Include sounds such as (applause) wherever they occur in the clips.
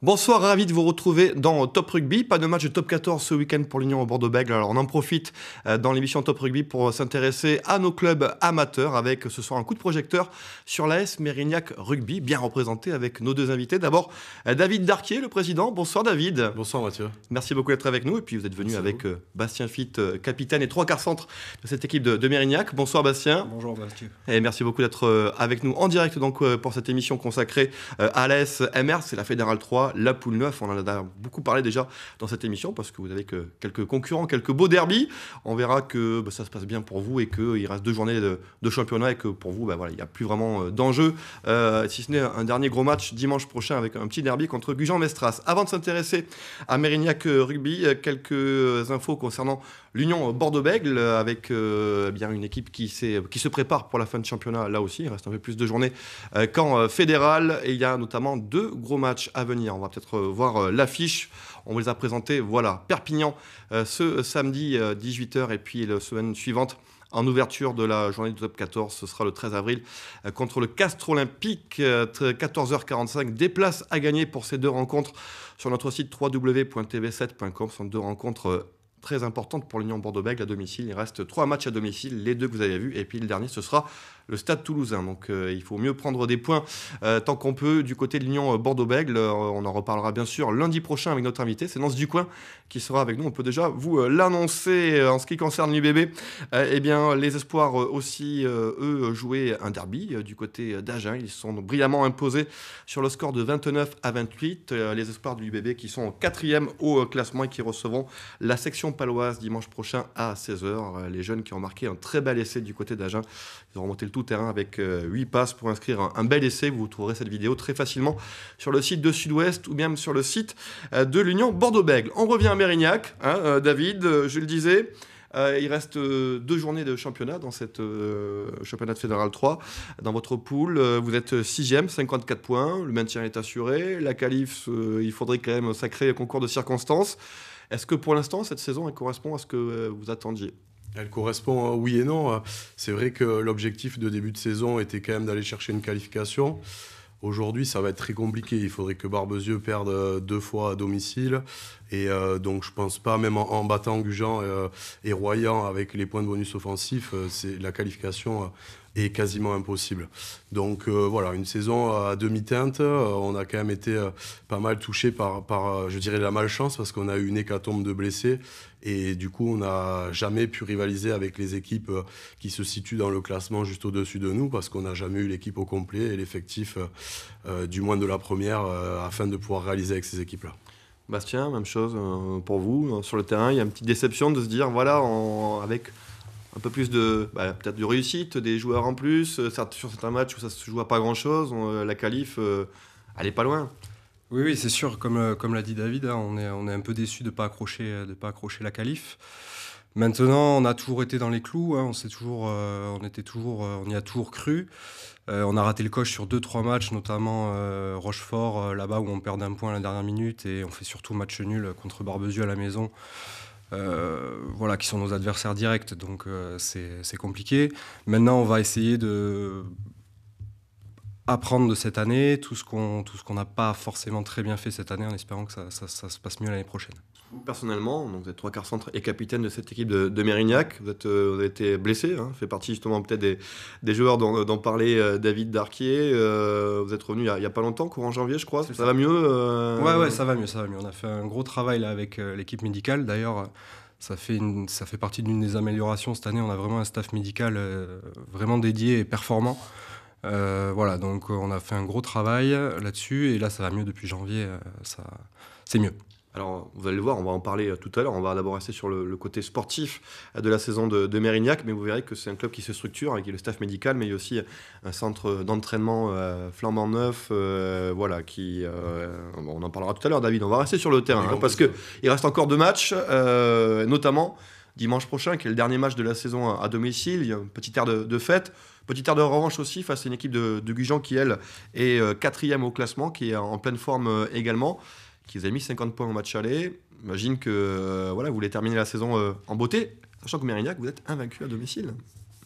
Bonsoir, ravi de vous retrouver dans Top Rugby. Pas de match de top 14 ce week-end pour l'Union au bordeaux Bègles. Alors on en profite euh, dans l'émission Top Rugby pour s'intéresser à nos clubs amateurs avec ce soir un coup de projecteur sur l'AS Mérignac Rugby, bien représenté avec nos deux invités. D'abord euh, David Darquier, le président. Bonsoir David. Bonsoir Mathieu. Merci beaucoup d'être avec nous. Et puis vous êtes venu avec euh, Bastien Fitt, capitaine et trois quarts centre de cette équipe de, Mérignac. Bonsoir Bastien. Bonjour Mathieu. Et merci beaucoup d'être avec nous en direct donc, pour cette émission consacrée à l'AS MR, c'est la Fédérale 3 la poule neuf. On en a beaucoup parlé déjà dans cette émission parce que vous avez que quelques concurrents, quelques beaux derbies. On verra que bah, ça se passe bien pour vous et qu'il reste deux journées de, championnat et que pour vous, bah, voilà, il n'y a plus vraiment euh, d'enjeu. Euh, si ce n'est un dernier gros match dimanche prochain avec un petit derby contre Gujan-Mestras. Avant de s'intéresser à Mérignac euh, Rugby, quelques infos concernant L'Union Bordeaux-Bègle, euh, avec euh, eh bien une équipe qui, qui se prépare pour la fin de championnat, là aussi, il reste un peu plus de journées euh, qu'en fédéral. Et il y a notamment deux gros matchs à venir. On va peut-être voir l'affiche. On vous les a présentés. Voilà, Perpignan ce samedi 18h et puis la semaine suivante. En ouverture de la journée du top 14, ce sera le 13 avril contre le Castre Olympique. 14h45, des places à gagner pour ces deux rencontres sur notre site www.tv7.com. Ce sont deux rencontres très importante pour l'Union Bordeaux-Bègles à domicile. Il reste trois matchs à domicile, les deux que vous avez vus, et puis le dernier, ce sera le Stade toulousain. Donc euh, il faut mieux prendre des points euh, tant qu'on peut du côté de l'Union euh, Bordeaux-Bègle. on en reparlera bien sûr lundi prochain avec notre invité. C'est Nance Ducoin qui sera avec nous. On peut déjà vous l'annoncer. En ce qui concerne l'UBB, eh bien, les espoirs aussi, eux, jouaient un derby du côté d'Agen. Ils sont brillamment imposés sur le score de 29 à 28. Les espoirs de l'UBB qui sont quatrième au classement et qui recevront la section paloise dimanche prochain à 16h. Les jeunes qui ont marqué un très bel essai du côté d'Agen, ils ont remonté le tout terrain avec 8 euh, passes pour inscrire un, bel essai. Vous trouverez cette vidéo très facilement sur le site de Sud-Ouest ou même sur le site euh, de l'Union bordeaux Bègles. On revient à Mérignac, hein, euh, David, je le disais. il reste deux journées de championnat dans cette championnat fédéral 3. Dans votre poule, vous êtes sixième, 54 points. Le maintien est assuré. La qualif, il faudrait quand même sacrer le concours de circonstances. Est-ce que pour l'instant, cette saison, correspond à ce que vous attendiez elle correspond, hein, oui et non. Hein. C'est vrai que l'objectif de début de saison était quand même d'aller chercher une qualification. Aujourd'hui, ça va être très compliqué. Il faudrait que Barbezieux perde euh, deux fois à domicile. Et euh, donc, je pense pas, même en, battant Gujan et, euh, et Royan avec les points de bonus offensifs, c'est la qualification est quasiment impossible. Donc euh, voilà, une saison à demi-teinte. Euh, on a quand même été euh, pas mal touché par, par, je dirais, la malchance parce qu'on a eu une hécatombe de blessés. Et du coup, on n'a jamais pu rivaliser avec les équipes qui se situent dans le classement juste au-dessus de nous parce qu'on n'a jamais eu l'équipe au complet et l'effectif, du moins de la première, afin de pouvoir réaliser avec ces équipes-là. Bastien, même chose pour vous. Hein, sur le terrain, il y a une petite déception de se dire, voilà, avec un peu plus de bah, peut-être de réussite, des joueurs en plus. Euh, sur certains matchs où ça se joue à pas grand-chose, euh, la qualif, euh, elle est pas loin. Oui, oui c'est sûr. Comme, comme l'a dit David, hein, on, est, on est un peu déçu de ne pas, accrocher, de pas accrocher la qualif. Maintenant, on a toujours été dans les clous. Hein, on, s'est toujours, on, était toujours, on y a toujours cru. on a raté le coche sur 2-3 matchs, notamment Rochefort, là-bas où on perd un point à la dernière minute. Et on fait surtout match nul contre Barbezieux à la maison. Euh, voilà, qui sont nos adversaires directs, donc euh, c'est compliqué. Maintenant, on va essayer de apprendre de cette année, tout ce qu'on n'a pas forcément très bien fait cette année, en espérant que ça, se passe mieux l'année prochaine. Personnellement, donc vous êtes trois quarts centre et capitaine de cette équipe de, de Mérignac. Vous, êtes, euh, avez été blessé, hein. fait partie justement peut-être des, joueurs dont, parlait euh, David Darquier. Euh, vous êtes revenu il n'y a, pas longtemps, courant janvier, je crois. Ça, va mieux Oui, Ouais, ouais, ça va mieux, ça va mieux. On a fait un gros travail avec l'équipe médicale. D'ailleurs, ça fait, ça fait partie d'une des améliorations cette année. On a vraiment un staff médical vraiment dédié et performant. Euh, voilà, donc euh, on a fait un gros travail euh, là-dessus et là ça va mieux depuis janvier, ça, c'est mieux. Alors, vous allez le voir, on va en parler tout à l'heure. On va d'abord rester sur le, côté sportif de la saison de, Mérignac, mais vous verrez que c'est un club qui se structure avec hein, le staff médical, mais il y a aussi un centre d'entraînement flambant neuf. voilà, qui. on en parlera tout à l'heure, David. On va rester sur le terrain ah hein, parce qu'il reste encore deux matchs, notamment dimanche prochain, qui est le dernier match de la saison à, domicile. Il y a un petit air de, de, fête, petit air de revanche aussi face à une équipe de, de Gujan qui, elle, est euh, quatrième au classement, qui est en pleine forme euh, également, qui vous a mis 50 points au match aller. J'imagine que euh, voilà, vous voulez terminer la saison en beauté, sachant que Mérignac, vous êtes invaincu à domicile.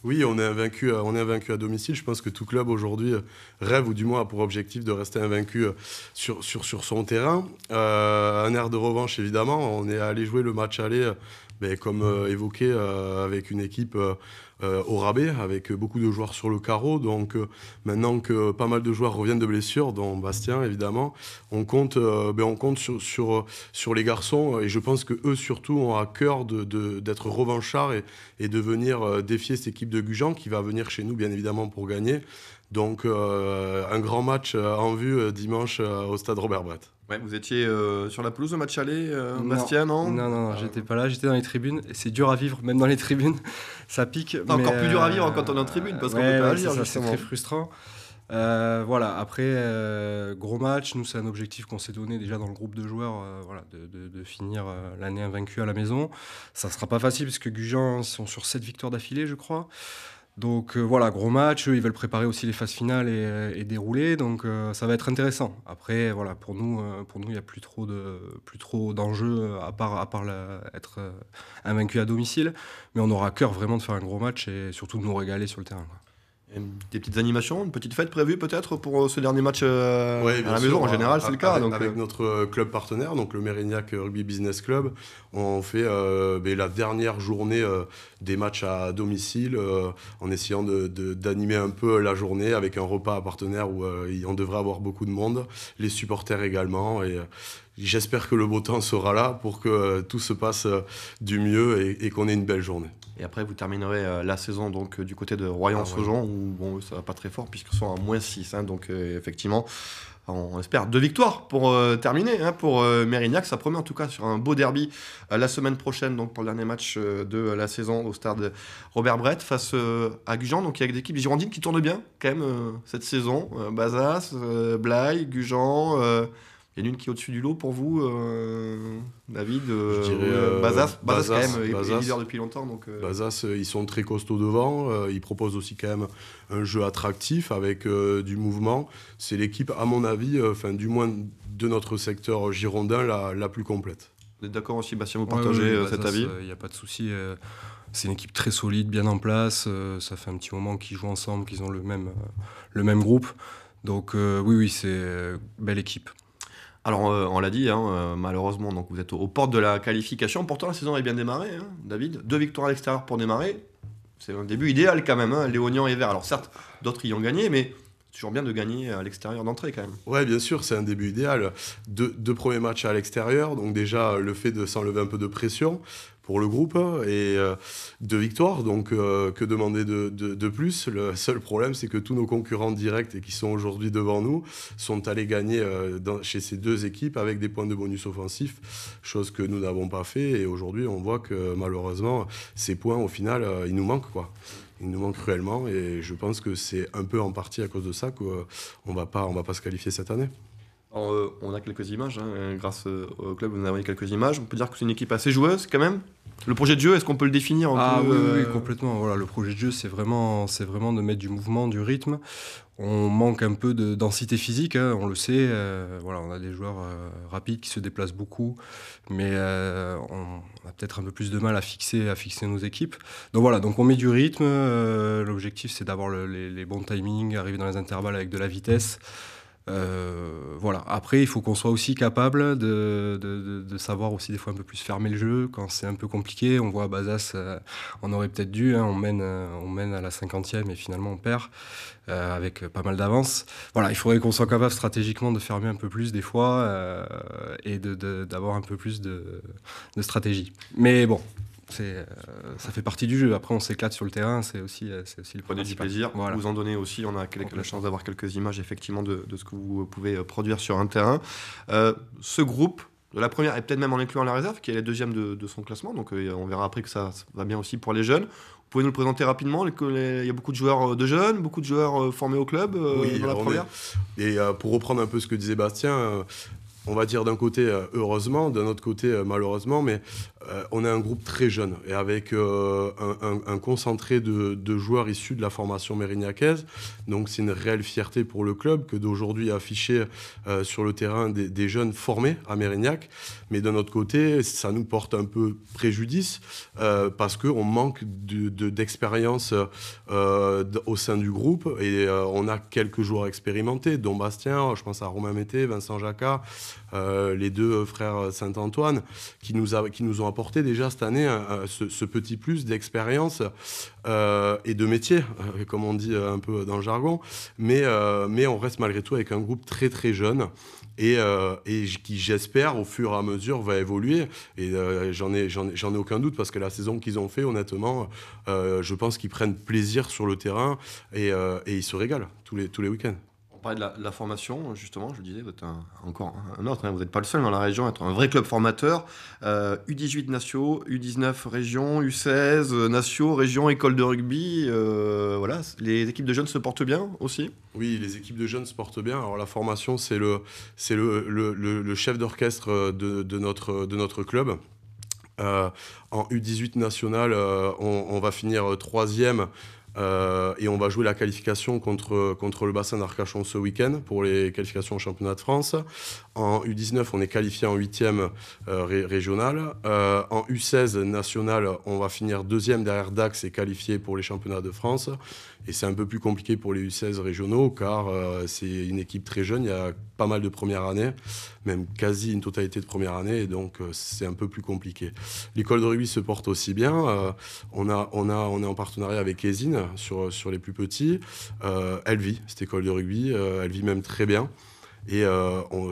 Oui, on est invaincu, on est invaincu à domicile. Je pense que tout club aujourd'hui rêve, ou du moins a pour objectif de rester invaincu sur, sur, sur son terrain. un air de revanche, évidemment. On est allé jouer le match aller comme euh, évoqué, euh, avec une équipe euh, au rabais, avec beaucoup de joueurs sur le carreau. Donc maintenant que pas mal de joueurs reviennent de blessures, dont Bastien évidemment, on compte, ben, on compte sur, les garçons et je pense qu'eux surtout ont à cœur d'être revanchards et, et, de venir défier cette équipe de Gujan qui va venir chez nous bien évidemment pour gagner. Donc euh, un grand match euh, en vue euh, dimanche au stade Robert Brett. Ouais, vous étiez sur la pelouse au match aller, Bastien, non. non Non, non, ah. j'étais pas là, j'étais dans les tribunes. C'est dur à vivre, même dans les tribunes, (laughs) ça pique. encore plus dur à vivre quand on est en tribune, parce qu'on qu'on peut pas agir. C'est très frustrant. voilà, après, gros match, nous c'est un objectif qu'on s'est donné déjà dans le groupe de joueurs, voilà, de, finir l'année invaincue à la maison. Ça sera pas facile parce que Gujan sont sur 7 victoires d'affilée, je crois. Donc euh, voilà, gros match, ils veulent préparer aussi les phases finales et, euh, dérouler, donc euh, ça va être intéressant. Après, voilà, pour nous, il n'y a plus trop de, plus trop d'enjeux à part, à part être invaincu à domicile, mais on aura cœur vraiment de faire un gros match et surtout de nous régaler sur le terrain. Des petites animations, une petite fête prévue peut-être pour euh, ce dernier match euh, à la maison. en général, c'est le cas. Avec, euh. notre club partenaire, donc le Mérignac Rugby Business Club, on fait ben, la dernière journée des matchs à domicile en essayant d'animer un peu la journée avec un repas à partenaire où on devrait avoir beaucoup de monde, les supporters également. Et j'espère que le beau temps sera là pour que tout se passe du mieux et qu'on ait une belle journée. Et après, vous terminerez euh, la saison donc euh, du côté de royan Saujean ah où bon, ça va pas très fort, puisqu'ils sont à moins 6. Hein, donc, euh, effectivement, on espère deux victoires pour terminer hein, pour Mérignac. Ça promet en tout cas sur un beau derby la semaine prochaine, donc pour le dernier match de la saison au stade Robert Brett face à Gujan. Donc il y a des équipes girondines qui tournent bien quand même cette saison. Bazas, Blaye, Gujan. Il y en a une qui est au-dessus du lot pour vous, euh, David Je euh, dirais, euh, Bazas, Bazas, quand même depuis longtemps. Donc, Bazas, ils sont très costauds devant. ils proposent aussi quand même un jeu attractif avec du mouvement. C'est l'équipe, à mon avis, enfin du moins de notre secteur girondin, la, plus complète. Vous êtes d'accord aussi, Bastien, vous partagez cet avis Il n'y a pas de souci. c'est une équipe très solide, bien en place. ça fait un petit moment qu'ils jouent ensemble, qu'ils ont le même, le même groupe. Donc oui, oui, c'est belle équipe. Alors, euh, on l'a dit, hein, euh, malheureusement, donc vous êtes aux, portes de la qualification. Pourtant, la saison est bien démarrée, hein, David. Deux victoires à l'extérieur pour démarrer. C'est un début idéal quand même, hein, Léonian et Vert. Alors, certes, d'autres y ont gagné, mais toujours bien de gagner à l'extérieur d'entrée quand même. Ouais, bien sûr, c'est un début idéal. deux premiers matchs à l'extérieur, donc déjà le fait de s'enlever un peu de pression pour le groupe hein, et euh, deux victoires. Donc, euh, que demander de, plus Le seul problème, c'est que tous nos concurrents directs et qui sont aujourd'hui devant nous sont allés gagner euh, chez ces deux équipes avec des points de bonus offensifs, chose que nous n'avons pas fait. Et aujourd'hui, on voit que malheureusement, ces points, au final, ils nous manquent. Quoi il nous manque cruellement et je pense que c'est un peu en partie à cause de ça qu'on ne va pas se qualifier cette année. Euh, on a quelques images, hein, grâce euh, au club, on a quelques images. On peut dire que c'est une équipe assez joueuse quand même. Le projet de jeu, est-ce qu'on peut le définir ah, oui, euh, complètement. Voilà, le projet de jeu, c'est vraiment, c'est vraiment de mettre du mouvement, du rythme. On manque un peu de densité physique, hein, on le sait. voilà, on a des joueurs rapides qui se déplacent beaucoup, mais on, a peut-être un peu plus de mal à fixer, à fixer nos équipes. Donc voilà, donc on met du rythme. L'objectif, c'est d'avoir les, bons timings, arriver dans les intervalles avec de la vitesse. Euh, voilà. Après, il faut qu'on soit aussi capable de, savoir aussi des fois un peu plus fermer le jeu quand c'est un peu compliqué. On voit à Bazas, euh, on aurait peut-être dû, hein, on, mène, euh, on mène à la cinquantième et finalement on perd avec pas mal d'avance. Voilà, il faudrait qu'on soit capable stratégiquement de fermer un peu plus des fois et d'avoir un peu plus de, stratégie. Mais bon, euh, ça fait partie du jeu. Après, on s'éclate sur le terrain, c'est aussi, euh, le Prenez du plaisir, vous en donnez aussi. On a la chance d'avoir quelques images effectivement de, ce que vous pouvez euh, produire sur un terrain. ce groupe, de la première, et peut-être même en incluant la réserve, qui est la deuxième de, son classement, donc on verra après que ça, va bien aussi pour les jeunes. Vous pouvez nous le présenter rapidement Il y a beaucoup de joueurs de jeunes, beaucoup de joueurs formés au club oui, dans la première. Et pour reprendre un peu ce que disait Bastien, on va dire d'un côté heureusement, d'un autre côté malheureusement, mais euh, on est un groupe très jeune et avec euh, un, concentré de, joueurs issus de la formation mérignacaise. Donc c'est une réelle fierté pour le club que d'aujourd'hui afficher euh, sur le terrain des, jeunes formés à Mérignac. Mais d'un autre côté, ça nous porte un peu préjudice parce qu'on manque d'expérience au sein du groupe et on a quelques joueurs expérimentés, dont Bastien, je pense à Romain Mété, Vincent Jacquard, les deux frères Saint-Antoine, qui nous, qui nous ont déjà cette année euh, euh, ce, petit plus d'expérience euh, et de métier, comme on dit un peu dans le jargon. Mais, mais on reste malgré tout avec un groupe très très jeune. Et, et, qui j'espère au fur et à mesure va évoluer. Et j'en ai, j'en, ai aucun doute parce que la saison qu'ils ont fait, honnêtement, je pense qu'ils prennent plaisir sur le terrain et, et ils se régalent tous les, tous les week-ends parlait de la, formation, justement, je le disais, vous êtes encore un autre, hein, vous n'êtes pas le seul dans la région à être un vrai club formateur. U18 Nationaux, U19 Région, U16 Nationaux, Région, École de rugby. Euh, voilà, les équipes de jeunes se portent bien aussi Oui, les équipes de jeunes se portent bien. Alors la formation, c'est le, le, le, le, chef d'orchestre de, de, notre, de notre club. Euh, en U18 national, euh, on, on, va finir troisième euh, et on va jouer la qualification contre, le bassin d'Arcachon ce week-end pour les qualifications au championnat de France. En U19, on est qualifié en 8e euh, régional. Euh, en U16 national, on va finir deuxième derrière Dax et qualifié pour les championnats de France. Et c'est un peu plus compliqué pour les U16 régionaux car euh, c'est une équipe très jeune, il y a pas mal de premières années, même quasi une totalité de premières années, donc euh, c'est un peu plus compliqué. L'école de rugby se porte aussi bien. Euh, on, a, on, a, on est en partenariat avec Ezine sur, sur les plus petits. elle vit, cette école de rugby, elle vit même très bien. Et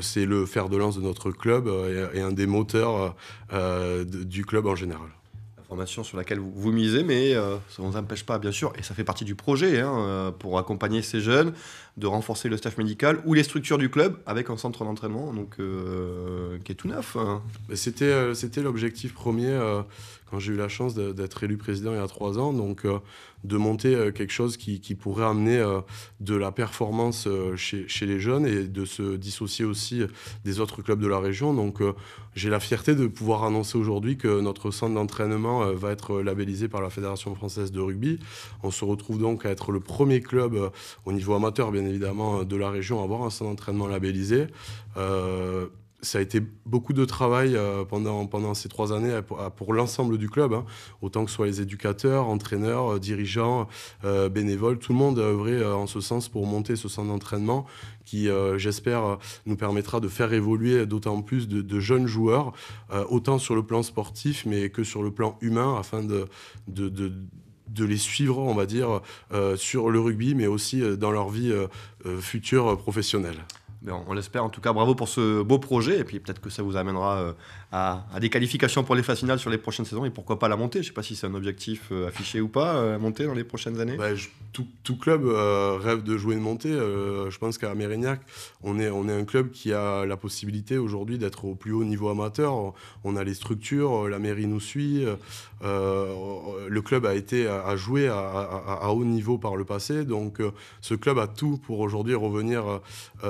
c'est le fer de lance de notre club et, un des moteurs du club en général formation sur laquelle vous, vous misez, mais euh, ça ne vous empêche pas, bien sûr, et ça fait partie du projet, hein, euh, pour accompagner ces jeunes, de renforcer le staff médical ou les structures du club avec un centre d'entraînement donc, euh, qui est tout neuf. Hein. C'était, c'était l'objectif premier j'ai eu la chance d'être élu président il y a trois ans, donc euh, de monter euh, quelque chose qui, pourrait amener euh, de la performance chez, chez, les jeunes et de se dissocier aussi des autres clubs de la région. Donc j'ai la fierté de pouvoir annoncer aujourd'hui que notre centre d'entraînement va être labellisé par la Fédération française de rugby. On se retrouve donc à être le premier club au niveau amateur, bien évidemment, de la région à avoir un centre d'entraînement labellisé ça a été beaucoup de travail euh, pendant, ces trois années pour, l'ensemble du club, hein. autant que ce soit les éducateurs, entraîneurs, euh, dirigeants, euh, bénévoles, tout le monde a œuvré en ce sens pour monter ce centre d'entraînement qui, j'espère, nous permettra de faire évoluer d'autant plus de, jeunes joueurs, autant sur le plan sportif, mais que sur le plan humain, afin de, les suivre, on va dire, sur le rugby, mais aussi dans leur vie future professionnelle. Ben, on, l'espère. En tout cas, bravo pour ce beau projet. Et puis peut-être que ça vous amènera euh, à, des qualifications pour les phases finales sur les prochaines saisons. Et pourquoi pas la montée Je ne sais pas si c'est un objectif euh, affiché ou pas, euh, monter dans les prochaines années. Ben, tout, club rêve de jouer une montée. je pense qu'à Mérignac, on est, on est un club qui a la possibilité aujourd'hui d'être au plus haut niveau amateur. On a les structures, la mairie nous suit. le club a été à jouer à, haut niveau par le passé. Donc ce club a tout pour aujourd'hui revenir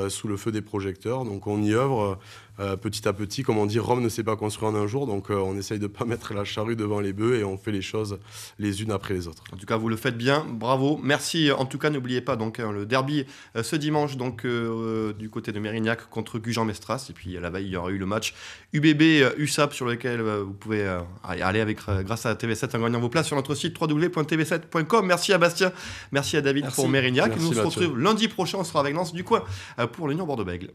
sous le feu des projecteurs. Donc on y œuvre euh, petit à petit, comme on dit, Rome ne s'est pas construit en un jour, donc euh, on essaye de ne pas (laughs) mettre la charrue devant les bœufs et on fait les choses les unes après les autres. En tout cas, vous le faites bien, bravo, merci. En tout cas, n'oubliez pas donc hein, le derby euh, ce dimanche donc du côté de Mérignac contre Gujan-Mestras, et puis la veille il y aura eu le match UBB-USAP sur lequel vous pouvez aller avec grâce à TV7 en gagnant vos places sur notre site www.tv7.com. Merci à Bastien, merci à David pour Mérignac. Nous on se retrouve lundi prochain, on sera avec Lance du coin pour l'Union Bordeaux-Bègles.